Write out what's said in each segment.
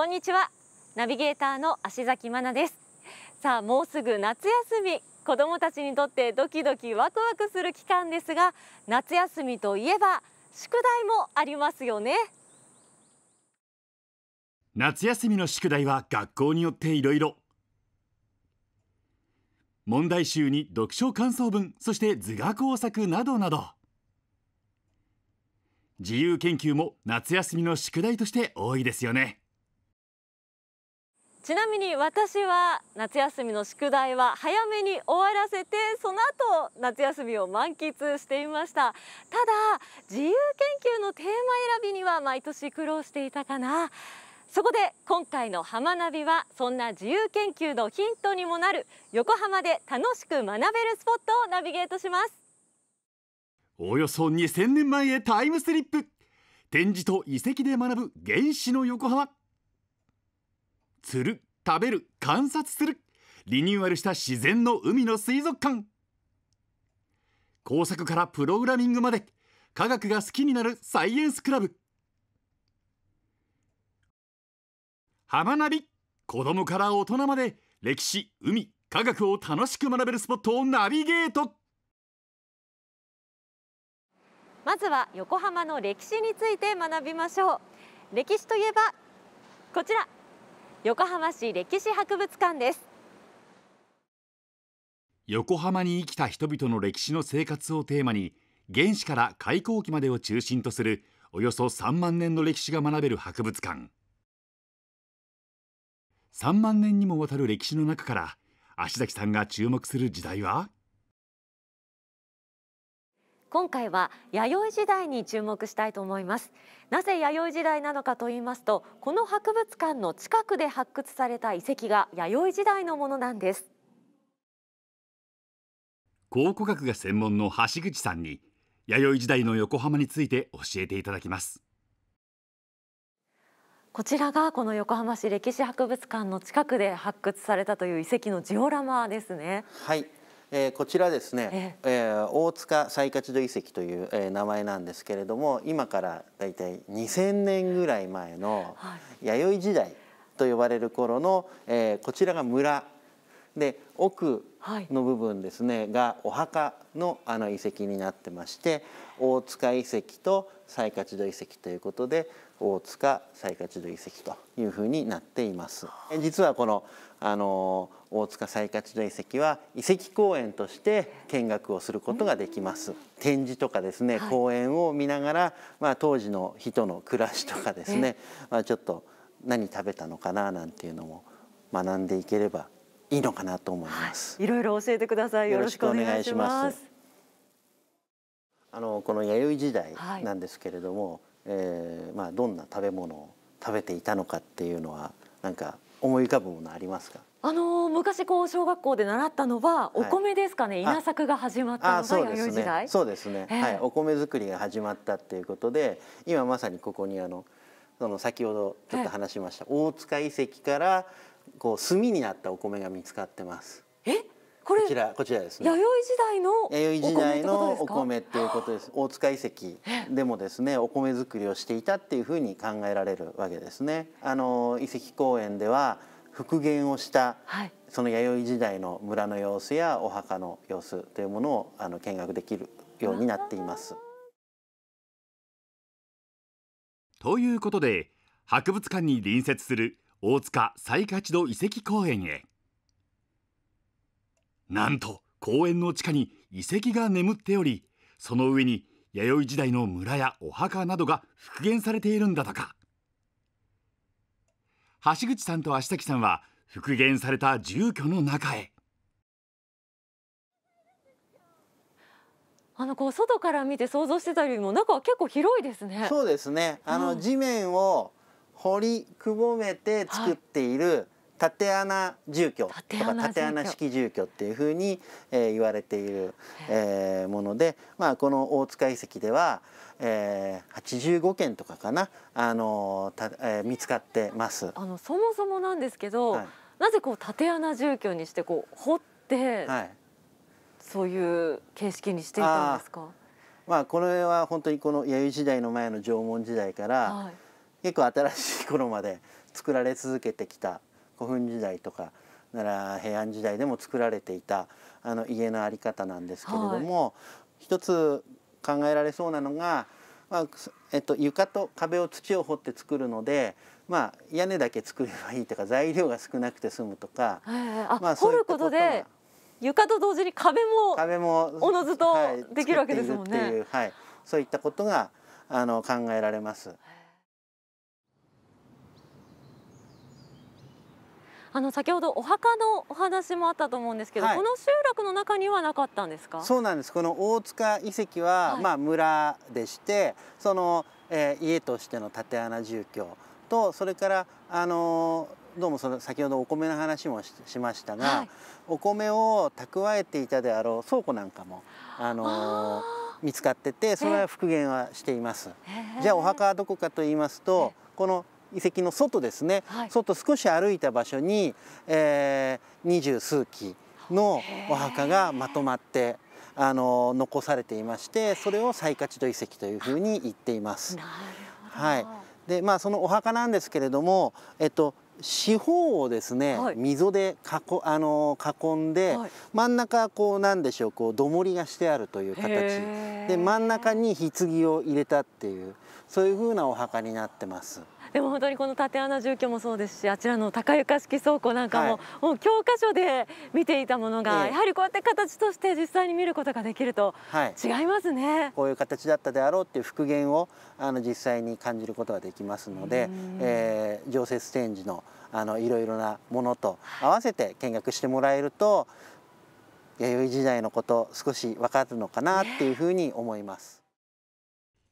こんにちはナビゲーターの足崎真奈ですさあもうすぐ夏休み子どもたちにとってドキドキワクワクする期間ですが夏休みといえば宿題もありますよね夏休みの宿題は学校によっていろいろ問題集に読書感想文そして図画工作などなど自由研究も夏休みの宿題として多いですよねちなみに私は夏休みの宿題は早めに終わらせてその後夏休みを満喫していましたただ自由研究のテーマ選びには毎年苦労していたかなそこで今回の「浜ナビ」はそんな自由研究のヒントにもなる横浜で楽しく学べるスポットをナビゲートしますおよそ2000年前へタイムスリップ展示と遺跡で学ぶ原始の横浜釣る食べる観察するリニューアルした自然の海の水族館工作からプログラミングまで科学が好きになるサイエンスクラブ浜ナビ子供から大人まで歴史海科学を楽しく学べるスポットをナビゲートまずは横浜の歴史について学びましょう歴史といえばこちら横浜市歴史博物館です横浜に生きた人々の歴史の生活をテーマに原始から開港期までを中心とするおよそ3万年の歴史が学べる博物館3万年にもわたる歴史の中から芦崎さんが注目する時代は今回は弥生時代に注目したいと思いますなぜ弥生時代なのかと言いますとこの博物館の近くで発掘された遺跡が弥生時代のものなんです考古学が専門の橋口さんに弥生時代の横浜について教えていただきますこちらがこの横浜市歴史博物館の近くで発掘されたという遺跡のジオラマですねはいえー、こちらですね、ええー、大塚西勝戸遺跡という、えー、名前なんですけれども今から大体2000年ぐらい前の弥生時代と呼ばれる頃の、えー、こちらが村で奥の部分ですね、はい、がお墓のあの遺跡になってまして大塚遺跡と西勝戸遺跡ということで大塚再活度遺跡というふうになっています実はこのあの大塚再活度遺跡は遺跡公園として見学をすることができます、展示とかですね、公園を見ながら、まあ、当時の人の暮らしとかですね、まあ、ちょっと何食べたのかななんていうのも学んでいければいいのかなと思います、はい、いろいろ教えてくださいよろしくお願いしますあのこの弥生時代なんですけれども、はいえーまあ、どんな食べ物を食べていたのかっていうのはなんか思い浮かぶものありますかあのー、昔こう小学校で習ったのはお米ですかね、はい、稲作が始まったのが弥生時代そうですね、えー、はい、お米作りが始まったっていうことで今まさにここにあのその先ほどちょっと話しました、えー、大塚遺跡からこう炭になったお米が見つかってますえここちらこちらですね。弥生時代の弥生時代のお米っていうことです。大塚遺跡でもですねお米作りをしていたっていうふうに考えられるわけですね。あの遺跡公園では復元をした、その弥生時代の村の様子やお墓の様子というものをあの見学できるようになっています。ということで博物館に隣接する大塚西勝度遺跡公園へ。なんと公園の地下に遺跡が眠っておりその上に弥生時代の村やお墓などが復元されているんだとか橋口さんと足崎さんは復元された住居の中へあのこう外から見て想像してたよりも中は結構広いですねそうですねあの、地面を掘りくぼめて作っている、縦穴住居とか縦穴式住居っていうふうに、えー、言われている、えー、もので、まあ、この大塚遺跡では、えー、85件とかかな、あのたえー、見つかってますあのそもそもなんですけど、はい、なぜこう縦穴住居にしてこう掘って、はい、そういう形式にしていたんですかまあ、これは本当にこの弥生時代の前の縄文時代から、はい、結構新しい頃まで作られ続けてきた古墳時代とか奈良平安時代でも作られていたあの家の在り方なんですけれども、はい、一つ考えられそうなのが、まあえっと、床と壁を土を掘って作るので、まあ、屋根だけ作ればいいとか材料が少なくて済むとか、はいはい、まあ、ことで床と同時に壁も壁もおのずとできるわけですもんね。はい、はい、そういったことがあの考えられます。あの先ほどお墓のお話もあったと思うんですけど、はい、この集落の中にはなかったんですかそうなんですこの大塚遺跡は、はい、まあ村でしてその、えー、家としての竪穴住居とそれからあのどうもその先ほどお米の話もしましたが、はい、お米を蓄えていたであろう倉庫なんかもあの見つかっててそれは復元はしています。じゃあお墓はどこかと言いますとこの遺跡の外ですね、はい、外少し歩いた場所に、えー、二十数基のお墓がまとまってあの残されていましてそれを最再活度遺跡というふうに言っています。はいでまあ、そのお墓なんですけれども、えっと、四方をですね、はい、溝で囲あの囲んで、はい、真ん中こうなんでしょうこうどもりがしてあるという形で真ん中に棺を入れたっていうそういうふうなお墓になってます。でも本当にこの竪穴住居もそうですしあちらの高床式倉庫なんかもはい、もう教科書で見ていたものが、えー、やはりこうやって形として実際に見ることができると違いますね、はい、こういう形だったであろうっていう復元をあの実際に感じることができますので、えー、常設展示のあのいろいろなものと合わせて見学してもらえると弥生時代のこと少し分かるのかなっていうふうに思います、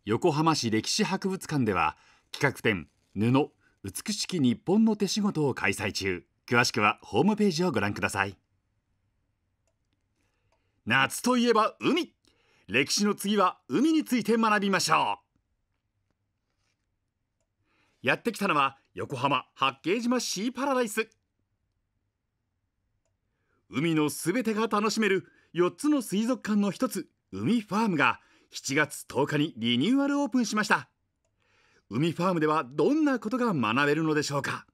横浜市歴史博物館では企画展布美しき日本の手仕事を開催中詳しくはホームページをご覧ください夏といえば海歴史の次は海について学びましょうやってきたのは横浜八景島シーパラダイス海のすべてが楽しめる4つの水族館の一つ海ファームが7月10日にリニューアルオープンしました海ファームではどんなことが学べるのでしょうか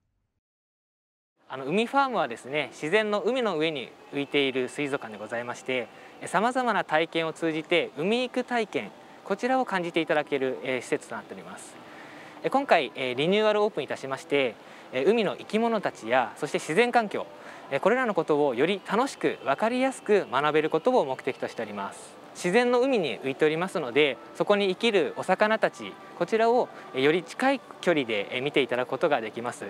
あの海ファームはですね自然の海の上に浮いている水族館でございましてさまざまな体験を通じて海行く体験こちらを感じていただけるえ施設となっております今回えリニューアルオープンいたしまして海の生き物たちやそして自然環境これらのことをより楽しく分かりやすく学べることを目的としております自然の海に浮いておりますのでそこに生きるお魚たちこちらをより近い距離で見ていただくことができます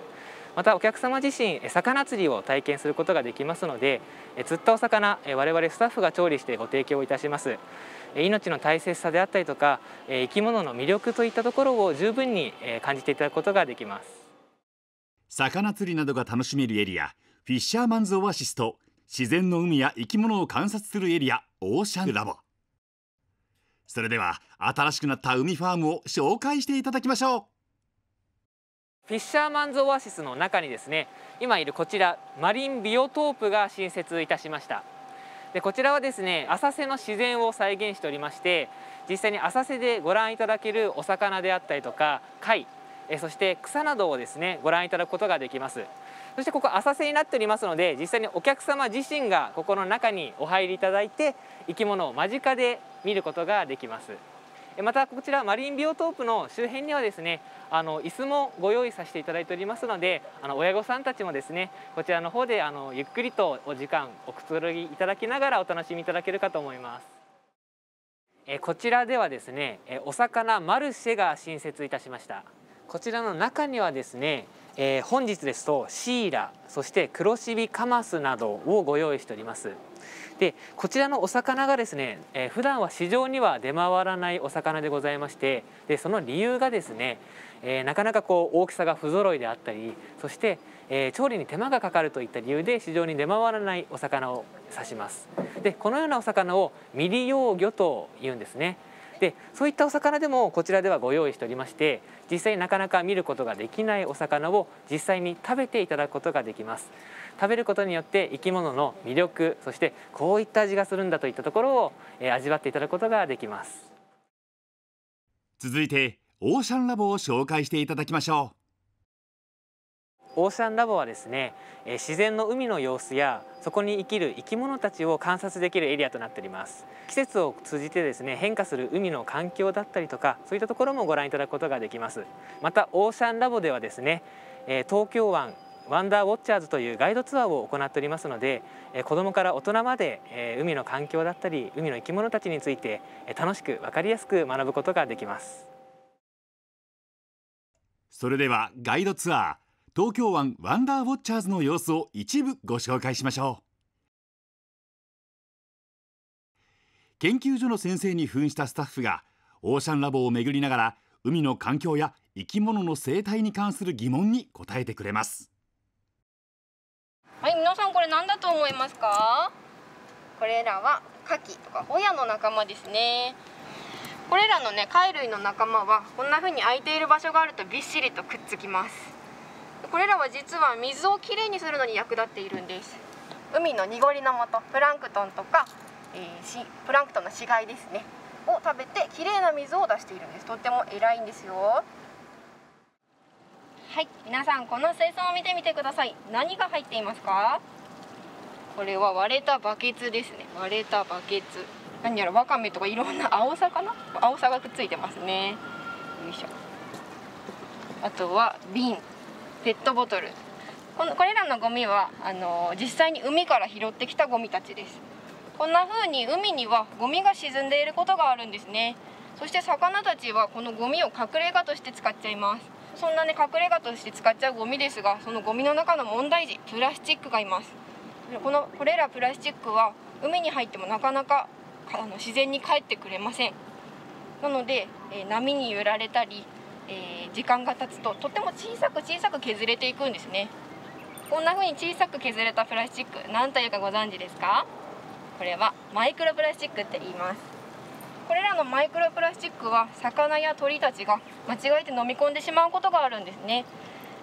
またお客様自身魚釣りを体験することができますので釣ったお魚我々スタッフが調理してご提供いたします命の大切さであったりとか生き物の魅力といったところを十分に感じていただくことができます魚釣りなどが楽しめるエリアフィッシャーマンズオアシスと自然の海や生き物を観察するエリアオーシャンラボそれでは新しくなった海ファームを紹介していただきましょうフィッシャーマンズオアシスの中にですね今いるこちらマリンビオトープが新設いたしましたでこちらはですね浅瀬の自然を再現しておりまして実際に浅瀬でご覧いただけるお魚であったりとか貝えそして草などをですねご覧いただくことができますそしてここ浅瀬になっておりますので実際にお客様自身がここの中にお入りいただいて生き物を間近で見ることができますまたこちらマリンビオトープの周辺にはですねあの椅子もご用意させていただいておりますのであの親御さんたちもですねこちらの方であのゆっくりとお時間おくつろぎいただきながらお楽しみいただけるかと思いますえこちらではですねお魚マルシェが新設いたしましたこちらの中にはですねえー、本日ですとシイラそして黒シビカマスなどをご用意しておりますでこちらのお魚がですね、えー、普段は市場には出回らないお魚でございましてでその理由がですね、えー、なかなかこう大きさが不揃いであったりそして、えー、調理に手間がかかるといった理由で市場に出回らないお魚を指しますでこのようなお魚を未利用魚というんですねでそういったお魚でもこちらではご用意しておりまして実際なかなか見ることができないお魚を実際に食べていただくことができます食べることによって生き物の魅力そしてこういった味がするんだといったところを、えー、味わっていただくことができます続いてオーシャンラボを紹介していただきましょうオーシャンラボはですね自然の海の様子やそこに生きる生き物たちを観察できるエリアとなっております季節を通じてですね変化する海の環境だったりとかそういったところもご覧いただくことができますまたオーシャンラボではですね東京湾ワンダーウォッチャーズというガイドツアーを行っておりますので子どもから大人まで海の環境だったり海の生き物たちについて楽しく分かりやすく学ぶことができますそれではガイドツアー東京湾ワンダーウォッチャーズの様子を一部ご紹介しましょう研究所の先生に扮したスタッフがオーシャンラボを巡りながら海の環境や生き物の生態に関する疑問に答えてくれますはい皆さんこれ何だと思いますかこれらはカキとかホヤの仲間ですねこれらのね貝類の仲間はこんな風に空いている場所があるとびっしりとくっつきますこれらは実は水をきれいにするのに役立っているんです海の濁りのもとプランクトンとか、えー、プランクトンの死骸ですねを食べてきれいな水を出しているんですとっても偉いんですよはい皆さんこの水槽を見てみてください何が入っていますかこれは割れたバケツですね割れたバケツ何やらわかめとかいろんな 青さかな青さがくっついてますねよいしょあとは瓶ペットボトルこのこれらのゴミはあの実際に海から拾ってきたゴミたちですこんな風に海にはゴミが沈んでいることがあるんですねそして魚たちはこのゴミを隠れ家として使っちゃいますそんなね隠れ家として使っちゃうゴミですがそのゴミの中の問題児プラスチックがいますこのこれらプラスチックは海に入ってもなかなかあの自然に帰ってくれませんなので、え波に揺られたりえー、時間が経つととても小さく小さく削れていくんですねこんな風に小さく削れたプラスチック何というかご存知ですかこれはマイクロプラスチックって言いますこれらのマイクロプラスチックは魚や鳥たちが間違えて飲み込んでしまうことがあるんですね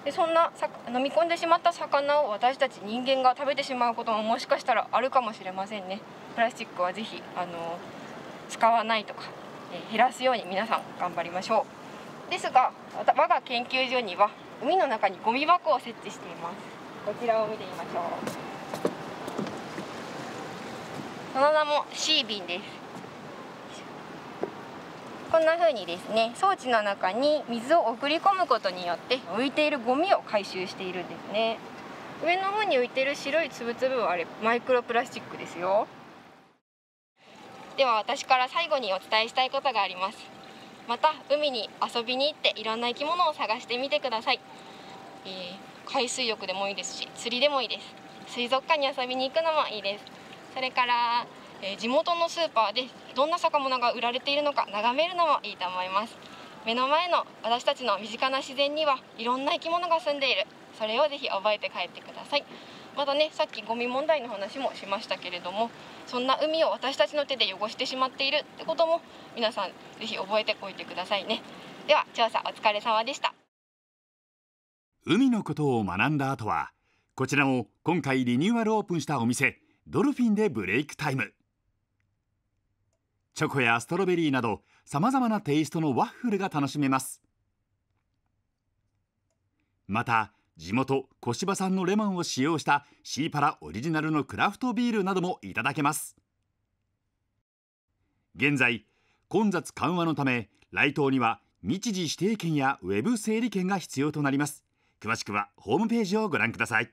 でそんな飲み込んでしまった魚を私たち人間が食べてしまうことももしかしたらあるかもしれませんねプラスチックはぜひあの使わないとか、え減らすように皆さん頑張りましょうですが我が研究所には海の中にゴミ箱を設置していますこちらを見てみましょうその名もシービンですこんな風にですね装置の中に水を送り込むことによって浮いているゴミを回収しているんですね上の方に浮いてる白いつぶつぶはあれマイクロプラスチックですよでは私から最後にお伝えしたいことがありますまた海に遊びに行っていろんな生き物を探してみてください、えー、海水浴でもいいですし釣りでもいいです水族館に遊びに行くのもいいですそれから、えー、地元のスーパーでどんな魚が売られているのか眺めるのもいいと思います目の前の私たちの身近な自然にはいろんな生き物が住んでいるそれをぜひ覚えて帰ってくださいまたねさっきゴミ問題の話もしましたけれどもそんな海を私たちの手で汚してしまっているってことも皆さん是非覚えておいてくださいねでは調査お疲れ様でした海のことを学んだ後はこちらも今回リニューアルオープンしたお店ドルフィンでブレイクタイムチョコやストロベリーなどさまざまなテイストのワッフルが楽しめますまた地元小芝んのレモンを使用したシーパラオリジナルのクラフトビールなどもいただけます現在混雑緩和のため来島には日時指定券やウェブ整理券が必要となります詳しくはホームページをご覧ください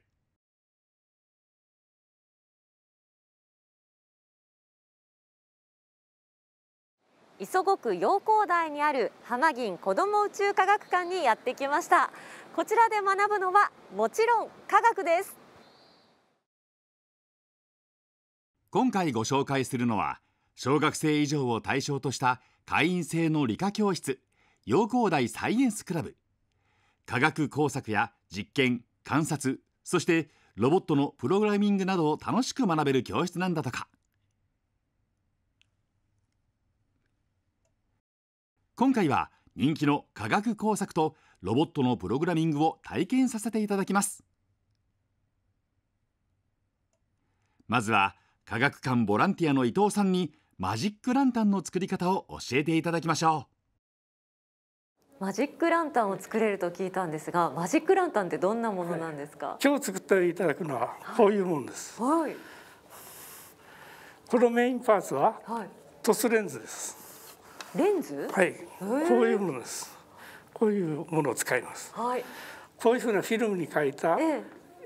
磯子区陽光台にある浜銀子ども宇宙科学館にやってきましたこちらで学ぶのはもちろん科学です今回ご紹介するのは小学生以上を対象とした会員制の理科教室陽光台サイエンスクラブ科学工作や実験観察そしてロボットのプログラミングなどを楽しく学べる教室なんだとか今回は人気の科学工作とロボットのプログラミングを体験させていただきますまずは科学館ボランティアの伊藤さんにマジックランタンの作り方を教えていただきましょうマジックランタンを作れると聞いたんですがマジックランタンってどんなものなんですか、はい、今日作っていただくのはこういうものです、はい、このメインパーツは、トスレンズですレンズはいこういうものですこういうものを使います、はい、こういうふうなフィルムに書いた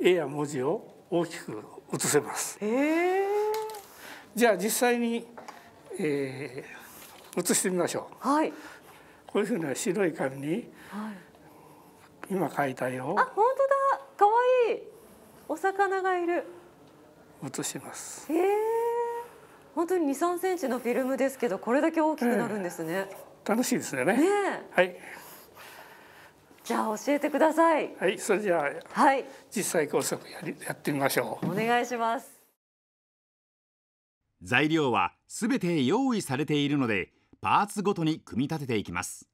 絵や文字を大きく写せます、えー、じゃあ実際に、えー、写してみましょう、はい、こういうふうな白い紙に、はい、今書いたよ。あ本当だ可愛いお魚がいる写します、えー本当に二三センチのフィルムですけどこれだけ大きくなるんですね。えー、楽しいですよね。ねはい。じゃあ教えてください。はい、それじゃあ、はい、実際工作やりやってみましょう。お願いします。材料はすべて用意されているので、パーツごとに組み立てていきます。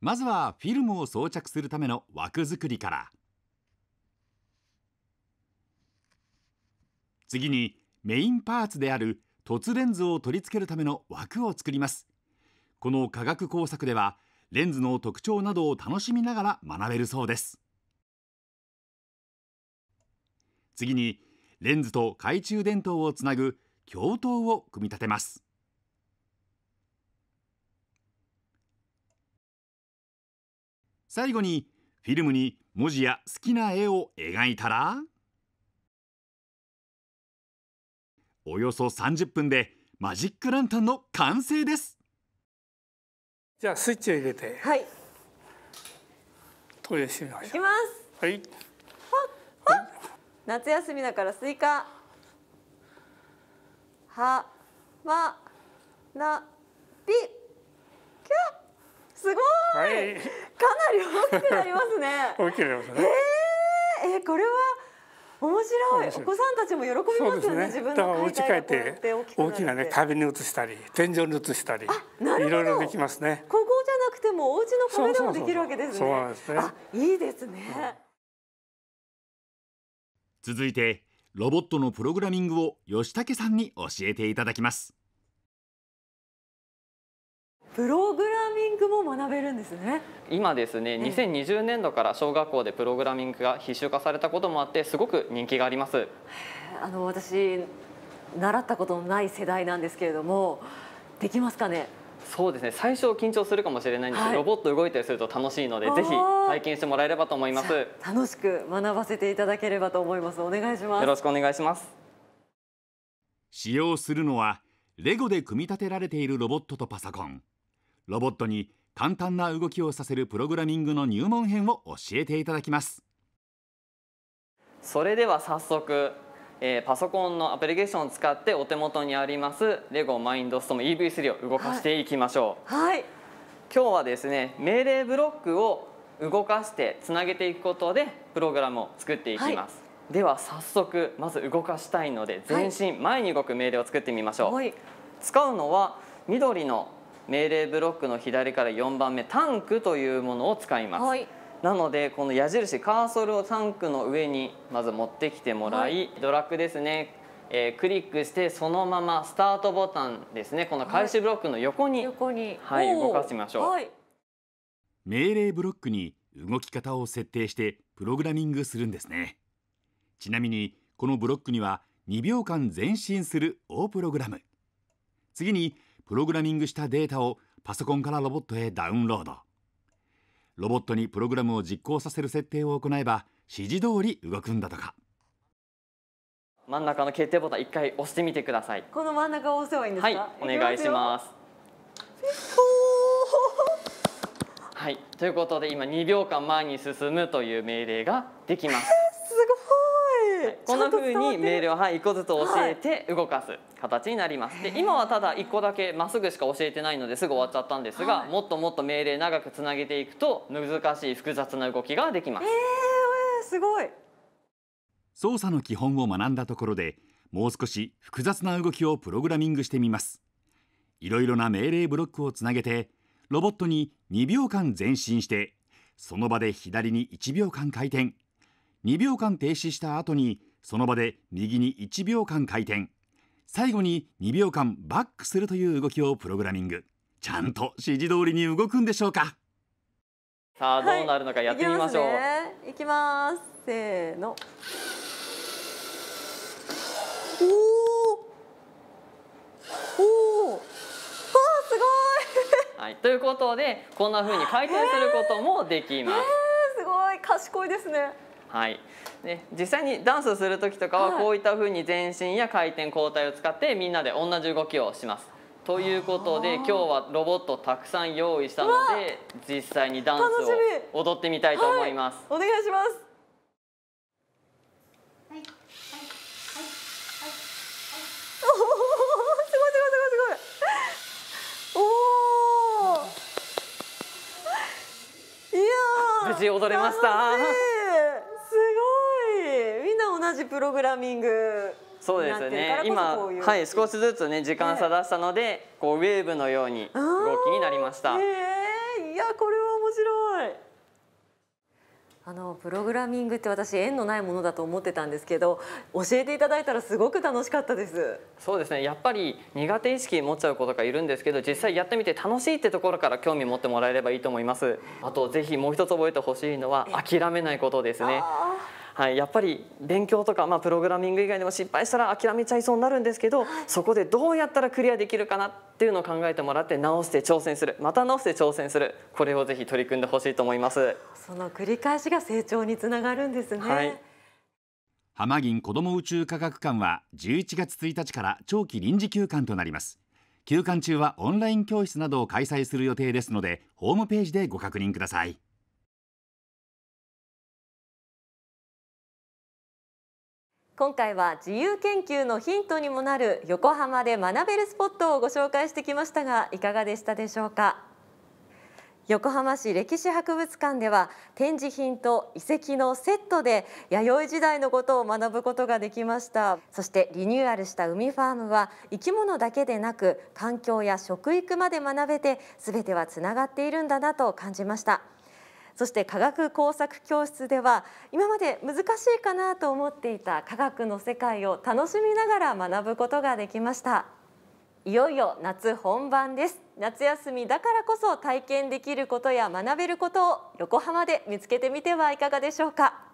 まずはフィルムを装着するための枠作りから。次にメインパーツである凸レンズを取り付けるための枠を作りますこの科学工作ではレンズの特徴などを楽しみながら学べるそうです次にレンズと懐中電灯をつなぐ鏡灯を組み立てます最後にフィルムに文字や好きな絵を描いたらおよそ30分でマジックランタンの完成ですじゃあスイッチを入れてはいトイレしてみましょういきますはいはは夏休みだからスイカはまなびきゃすごい、はい、かなり大きくなりますね 大きくなりますねえー、えー、これは面白いお子さんたちも喜びますよね、ね、自分の家帰って大きなね壁に移したり天井に移したりいろいろできますねここじゃなくてもお家の壁でもできるわけですねそうなんですねいいですね、うん、続いてロボットのプログラミングを吉武さんに教えていただきますプログラミングも学べるんですね今ですね2020年度から小学校でプログラミングが必修化されたこともあってすごく人気がありますあの私習ったことのない世代なんですけれどもできますかねそうですね最初緊張するかもしれないんですけど、はい、ロボット動いたりすると楽しいのでぜひ体験してもらえればと思います楽しく学ばせていただければと思いますお願いしますよろしくお願いします使用するのはレゴで組み立てられているロボットとパソコンロボットに簡単な動きをさせるプログラミングの入門編を教えていただきますそれでは早速、えー、パソコンのアプリケーションを使ってお手元にありますレゴマインドストーム EV3 を動かしていきましょう、はい、はい、今日はですね命令ブロックを動かしてつなげていくことでプログラムを作っていきます、はい、では早速まず動かしたいので全身前に動く命令を作ってみましょう、はい、使うのは緑の命令ブロックの左から4番目タンクというものを使います、はい、なのでこの矢印カーソルをタンクの上にまず持ってきてもらい、はい、ドラッグですね、えー、クリックしてそのままスタートボタンですねこの開始ブロックの横に,、はい、動かしましょう、はい、命令ブロックに動き方を設定してプログラミングするんですねちなみにこのブロックには2秒間前進する O プログラム次にプログラミングしたデータをパソコンからロボットへダウンロードロボットにプログラムを実行させる設定を行えば指示通り動くんだとか真ん中の決定ボタン一回押してみてくださいこの真ん中を押せばいいんですか、はい、お願いしますはい、ということで今2秒間前に進むという命令ができますこんな風に命令をはい1個ずつ教えて動かす形になります。で今はただ1個だけまっすぐしか教えてないのですぐ終わっちゃったんですが、もっともっと命令長くつなげていくと難しい複雑な動きができます。えー、すごい。操作の基本を学んだところでもう少し複雑な動きをプログラミングしてみます。いろいろな命令ブロックをつなげてロボットに2秒間前進してその場で左に1秒間回転2秒間停止した後にその場で右に1秒間回転最後に2秒間バックするという動きをプログラミングちゃんと指示通りに動くんでしょうかさあどうなるのかやってみましょう、はい、きます、ねきます、せーのおおおすごいはいということでこんな風に回転することもできます、えーえー、すごい賢いですねはい、で実際にダンスする時とかはこういったふうに全身や回転交代を使ってみんなで同じ動きをします。ということで今日はロボットたくさん用意したので実際にダンスを踊ってみたいと思います。はい、お願いします。無事踊れました。同じプログラミングそうですね今はい少しずつね時間差出したので、えー、こうウェーブのように動きになりました。えー、いやこれは面白いあのプログラミングって私縁のないものだと思ってたんですけど教えていただいたらすごく楽しかったですそうですねやっぱり苦手意識持っちゃう子とかいるんですけど実際やってみて楽しいってところから興味持ってもらえればいいと思いますあとぜひもう一つ覚えてほしいのは諦めないことですねはい、やっぱり勉強とか、まあ、プログラミング以外でも失敗したら諦めちゃいそうになるんですけど、そこでどうやったらクリアできるかなっていうのを考えてもらって直して挑戦するまた直して挑戦するこれをぜひ取り組んでほしいと思いますその繰り返しが成長につながるんですね。はい浜銀子ども宇宙科学館は11月1日から長期臨時休館となります休館中はオンライン教室などを開催する予定ですのでホームページでご確認ください今回は自由研究のヒントにもなる横浜で学べるスポットをご紹介してきましたがいかがでしたでしょうか横浜市歴史博物館では展示品と遺跡のセットで弥生時代のことを学ぶことができましたそしてリニューアルした海ファームは生き物だけでなく環境や食育まで学べて全てはつながっているんだなと感じましたそして科学工作教室では今まで難しいかなと思っていた科学の世界を楽しみながら学ぶことができましたいよいよ夏本番です夏休みだからこそ体験できることや学べることを横浜で見つけてみてはいかがでしょうか